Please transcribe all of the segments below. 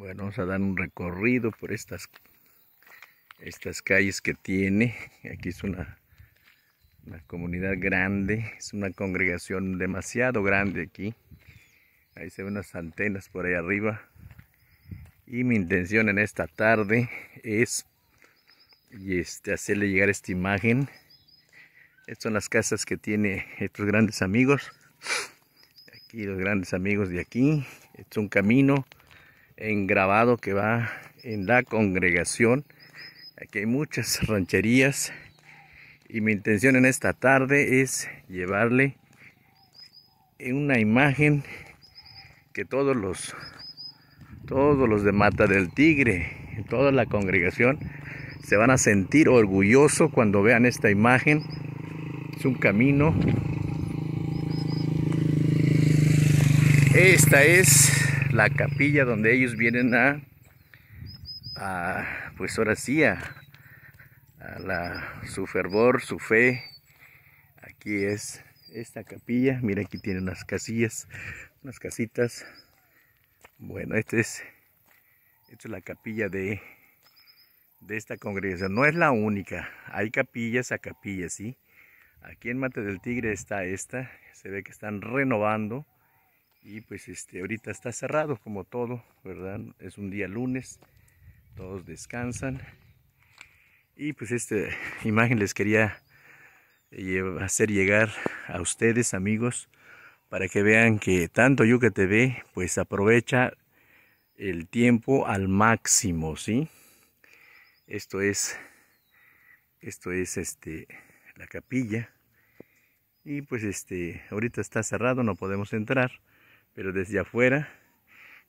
Bueno, vamos a dar un recorrido por estas, estas calles que tiene. Aquí es una, una comunidad grande, es una congregación demasiado grande aquí. Ahí se ven unas antenas por ahí arriba. Y mi intención en esta tarde es este, hacerle llegar esta imagen. Estas son las casas que tiene estos grandes amigos. Aquí los grandes amigos de aquí. es un camino grabado que va en la congregación. Aquí hay muchas rancherías y mi intención en esta tarde es llevarle una imagen que todos los todos los de Mata del Tigre, toda la congregación se van a sentir orgulloso cuando vean esta imagen. Es un camino. Esta es la capilla donde ellos vienen a, pues ahora sí, a, su fervor, su fe. Aquí es esta capilla. Mira, aquí tienen unas casillas, unas casitas. Bueno, esta es, es la capilla de, de esta congregación. No es la única. Hay capillas a capillas, ¿sí? Aquí en Mate del Tigre está esta. Se ve que están renovando. Y pues este, ahorita está cerrado como todo, ¿verdad? Es un día lunes, todos descansan. Y pues esta imagen les quería eh, hacer llegar a ustedes, amigos, para que vean que tanto Yuca TV pues aprovecha el tiempo al máximo, ¿sí? Esto es esto es este la capilla y pues este ahorita está cerrado, no podemos entrar. Pero desde afuera,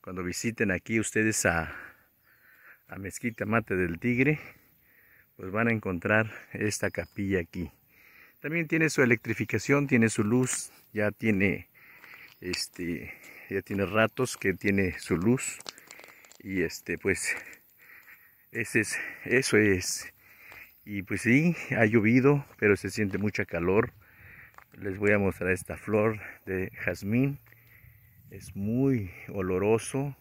cuando visiten aquí ustedes a, a Mezquita Mate del Tigre, pues van a encontrar esta capilla aquí. También tiene su electrificación, tiene su luz, ya tiene este ya tiene ratos que tiene su luz y este pues ese eso es y pues sí ha llovido pero se siente mucha calor les voy a mostrar esta flor de jazmín es muy oloroso,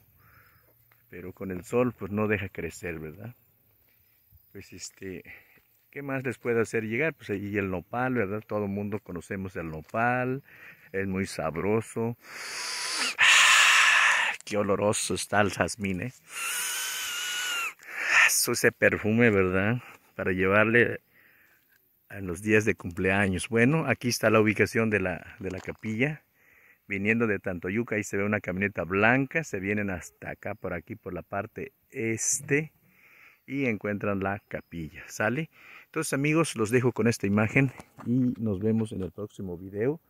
pero con el sol pues no deja crecer, ¿verdad? Pues este, ¿qué más les puede hacer llegar? Pues ahí el nopal, ¿verdad? Todo el mundo conocemos el nopal, es muy sabroso. Ah, qué oloroso está el jazmín, ¿eh? Ah, ese perfume, ¿verdad? Para llevarle en los días de cumpleaños. Bueno, aquí está la ubicación de de la capilla viniendo de Tantoyuca, ahí se ve una camioneta blanca, se vienen hasta acá, por aquí, por la parte este, y encuentran la capilla, ¿sale? Entonces amigos, los dejo con esta imagen y nos vemos en el próximo video.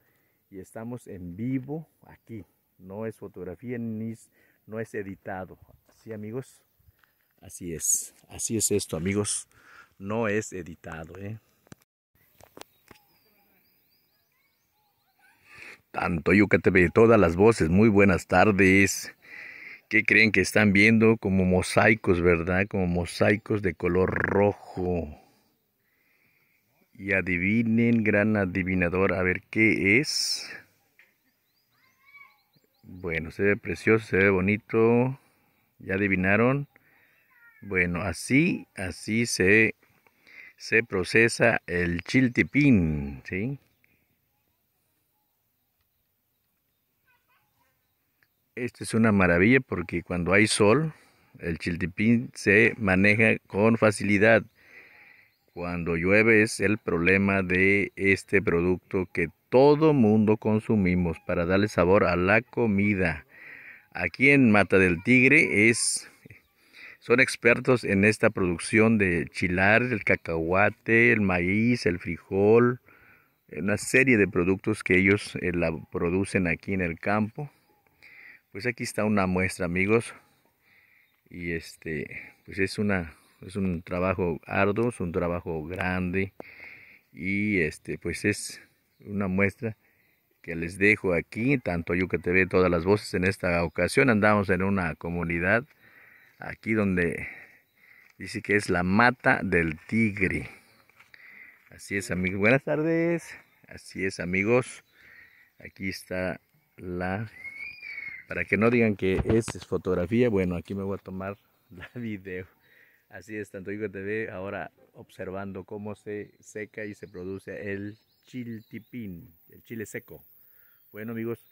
Y estamos en vivo aquí, no es fotografía ni no es editado, ¿sí amigos? Así es, así es esto amigos, no es editado, ¿eh? Tanto Yucatepec, todas las voces, muy buenas tardes. ¿Qué creen que están viendo? Como mosaicos, ¿verdad? Como mosaicos de color rojo. Y adivinen, gran adivinador, a ver qué es. Bueno, se ve precioso, se ve bonito. ¿Ya adivinaron? Bueno, así, así se, se procesa el chiltipín, ¿sí? Esta es una maravilla porque cuando hay sol, el chiltipín se maneja con facilidad. Cuando llueve es el problema de este producto que todo mundo consumimos para darle sabor a la comida. Aquí en Mata del Tigre es son expertos en esta producción de chilar, el cacahuate, el maíz, el frijol, una serie de productos que ellos eh, la producen aquí en el campo pues aquí está una muestra, amigos. Y este, pues es una es un trabajo arduo, es un trabajo grande y este pues es una muestra que les dejo aquí, tanto yo que te ve todas las voces en esta ocasión andamos en una comunidad aquí donde dice que es la mata del tigre. Así es, amigos. Buenas tardes. Así es, amigos. Aquí está la para que no digan que es fotografía, bueno, aquí me voy a tomar la video. Así es, Tanto te TV, ahora observando cómo se seca y se produce el chiltipín, el chile seco. Bueno amigos,